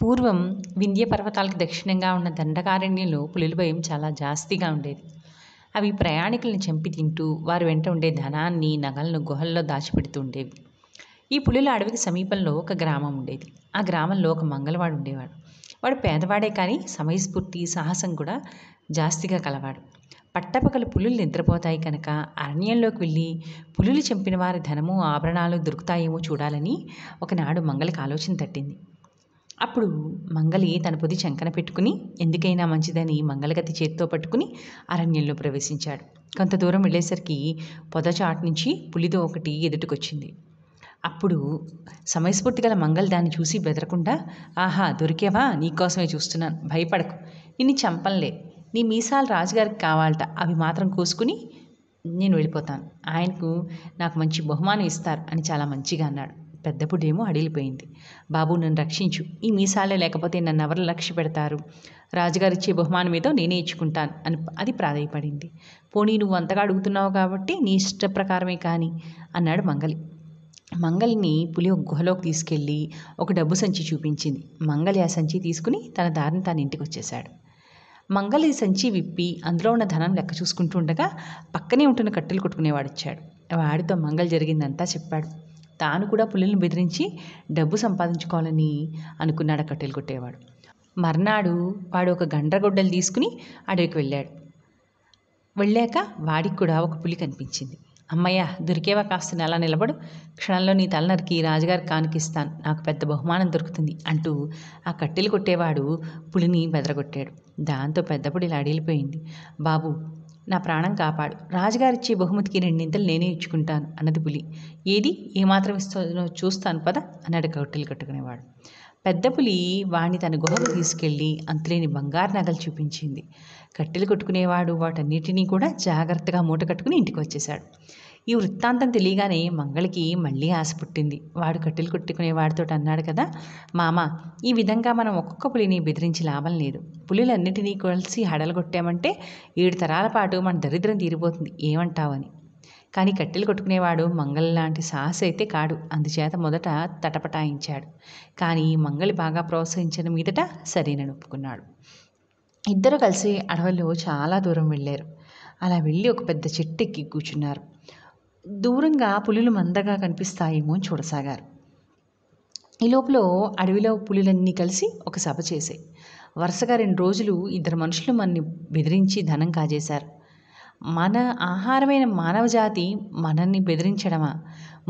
పూర్వం వింధ్య పర్వతాలకు దక్షిణంగా ఉన్న దండకారణ్యంలో పులుల భయం చాలా జాస్తిగా ఉండేది అవి ప్రయాణికులను చంపి తింటూ వారి వెంట ఉండే ధనాన్ని నగలను గుహల్లో దాచిపెడుతూ ఉండేవి ఈ పులుల అడవికి సమీపంలో ఒక గ్రామం ఉండేది ఆ గ్రామంలో ఒక మంగళవాడు ఉండేవాడు వాడు పేదవాడే కానీ సమయస్ఫూర్తి సాహసం కూడా జాస్తిగా కలవాడు పట్టపకలు పులులు నిద్రపోతాయి కనుక అరణ్యంలోకి వెళ్ళి పులులు చంపిన వారి ధనము ఆభరణాలు దొరుకుతాయేమో చూడాలని ఒకనాడు మంగళకి ఆలోచన తట్టింది అప్పుడు మంగలి తన పొది చంకన పెట్టుకుని ఎందుకైనా మంచిదని మంగళగతి చేతితో పట్టుకుని అరణ్యంలో ప్రవేశించాడు కొంత దూరం వెళ్ళేసరికి పొదచాటు నుంచి పులిదో ఒకటి ఎదుటికొచ్చింది అప్పుడు సమయస్ఫూర్తి గల మంగల్ దాన్ని చూసి బెదరకుండా ఆహా దొరికేవా నీకోసమే చూస్తున్నాను భయపడకు నిన్ను చంపంలే నీ మీసాలు రాజుగారికి కావాలట అవి మాత్రం కోసుకుని నేను వెళ్ళిపోతాను ఆయనకు నాకు మంచి బహుమానం ఇస్తారు అని చాలా మంచిగా అన్నాడు పెద్దపుడేమో అడిగిపోయింది బాబు నన్ను రక్షించు ఈ మీసాలే లేకపోతే నన్ను ఎవరు లక్ష్య పెడతారు రాజుగారిచ్చే బహుమానం ఏదో నేనే ఇచ్చుకుంటాను అని అది ప్రాధాయపడింది పోనీ నువ్వు అంతగా అడుగుతున్నావు కాబట్టి నీ ఇష్ట ప్రకారమే కానీ అన్నాడు మంగలి మంగలిని పులి ఒక గుహలోకి తీసుకెళ్ళి ఒక డబ్బు సంచి చూపించింది మంగలి ఆ సంచి తీసుకుని తన దారిని తాను ఇంటికి వచ్చేశాడు మంగలి సంచి విప్పి అందులో ఉన్న ధనం లెక్క చూసుకుంటూ ఉండగా పక్కనే ఉంటున్న కట్టెలు కొట్టుకునేవాడు వచ్చాడు వాడితో మంగలి జరిగిందంతా చెప్పాడు తాను కూడా పులిని బెదిరించి డబ్బు సంపాదించుకోవాలని అనుకున్నాడు ఆ కట్టెలు కొట్టేవాడు మర్నాడు వాడు ఒక గండ్రగొడ్డలు తీసుకుని అడవికి వెళ్ళాడు వెళ్ళాక వాడికి కూడా ఒక పులి కనిపించింది అమ్మయ్య దొరికేవా కాస్త నెల నిలబడు క్షణంలో నీ తలనరికి రాజుగారి రాజుగారు కానుకిస్తాను నాకు పెద్ద బహుమానం దొరుకుతుంది అంటూ ఆ కట్టెలు కొట్టేవాడు పులిని బెదరగొట్టాడు దాంతో పెద్ద పులి బాబు నా ప్రాణం కాపాడు రాజుగారిచ్చే బహుమతికి రెండింతలు నేనే ఇచ్చుకుంటాను అన్నది పులి ఏది ఏమాత్రం ఇస్తుందో చూస్తాను పద అన్నాడు కట్టెలు కట్టుకునేవాడు పెద్ద పులి వాణ్ణి తన గుహకు తీసుకెళ్ళి అంతులేని బంగారు నగలు చూపించింది కట్టెలు కొట్టుకునేవాడు వాటన్నిటినీ కూడా జాగ్రత్తగా మూట కట్టుకుని ఇంటికి వచ్చేశాడు ఈ వృత్తాంతం తెలియగానే మంగళకి మళ్ళీ ఆశ పుట్టింది వాడు కట్టెలు కొట్టుకునే వాడితో అన్నాడు కదా మామ ఈ విధంగా మనం ఒక్కొక్క పులిని బెదిరించి లాభం లేదు పులిలన్నిటినీ కలిసి కొట్టామంటే ఏడు తరాల పాటు మన దరిద్రం తీరిపోతుంది ఏమంటావని కానీ కట్టెలు కొట్టుకునేవాడు మంగళ లాంటి సాహస అయితే కాడు అందుచేత మొదట తటపటాయించాడు కానీ మంగళి బాగా ప్రోత్సహించడం మీదట సరేనని ఒప్పుకున్నాడు ఇద్దరు కలిసి అడవుల్లో చాలా దూరం వెళ్ళారు అలా వెళ్ళి ఒక పెద్ద చెట్టు ఎక్కి కూర్చున్నారు దూరంగా పులులు మందగా కనిపిస్తాయేమో అని చూడసాగారు ఈ లోపల అడవిలో పులులన్నీ కలిసి ఒక సభ చేశాయి వరుసగా రెండు రోజులు ఇద్దరు మనుషులు మనని బెదిరించి ధనం కాజేశారు మన ఆహారమైన మానవ జాతి మనల్ని బెదిరించడమా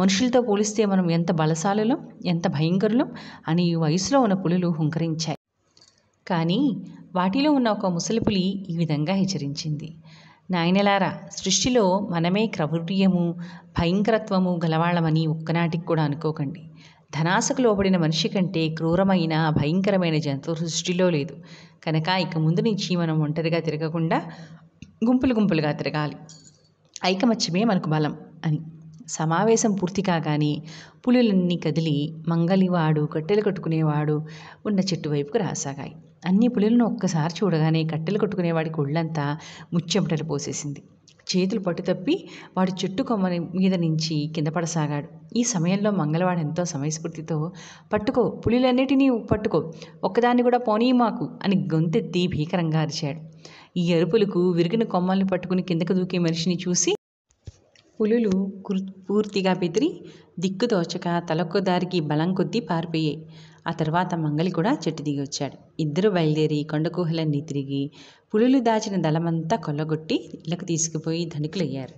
మనుషులతో పోలిస్తే మనం ఎంత బలశాలులం ఎంత భయంకరులం అని ఈ వయసులో ఉన్న పులులు హుంకరించాయి కానీ వాటిలో ఉన్న ఒక ముసలిపులి ఈ విధంగా హెచ్చరించింది నాయనలారా సృష్టిలో మనమే క్రౌర్యము భయంకరత్వము గలవాళ్ళమని ఒక్కనాటికి కూడా అనుకోకండి ధనాశకు లోబడిన మనిషి కంటే క్రూరమైన భయంకరమైన జంతువు సృష్టిలో లేదు కనుక ఇక ముందు నుంచి మనం ఒంటరిగా తిరగకుండా గుంపులు గుంపులుగా తిరగాలి ఐకమత్యమే మనకు బలం అని సమావేశం పూర్తి కాగానే పులులన్నీ కదిలి మంగలివాడు కట్టెలు కట్టుకునేవాడు ఉన్న చెట్టు వైపుకు రాసాగాయి అన్ని పులులను ఒక్కసారి చూడగానే కట్టెలు కట్టుకునేవాడికి ఒళ్ళంతా ముచ్చెమటలు పోసేసింది చేతులు పట్టు తప్పి వాడు చెట్టు కొమ్మ మీద నుంచి కింద పడసాగాడు ఈ సమయంలో మంగళవాడు ఎంతో సమయస్ఫూర్తితో పట్టుకో పులిలన్నిటినీ పట్టుకో ఒక్కదాన్ని కూడా పోనీ మాకు అని గొంతెత్తి భీకరంగా అరిచాడు ఈ అరుపులకు విరిగిన కొమ్మల్ని పట్టుకుని కిందకు దూకే మనిషిని చూసి పులులు పూర్తిగా బెదిరి తోచక తలకు దారికి బలం కొద్దీ పారిపోయాయి ఆ తర్వాత మంగలి కూడా చెట్టు దిగి వచ్చాడు ఇద్దరు బయలుదేరి కొండగుహలన్నీ తిరిగి పులులు దాచిన దళమంతా కొల్లగొట్టి ఇళ్ళకు తీసుకుపోయి ధనికులయ్యారు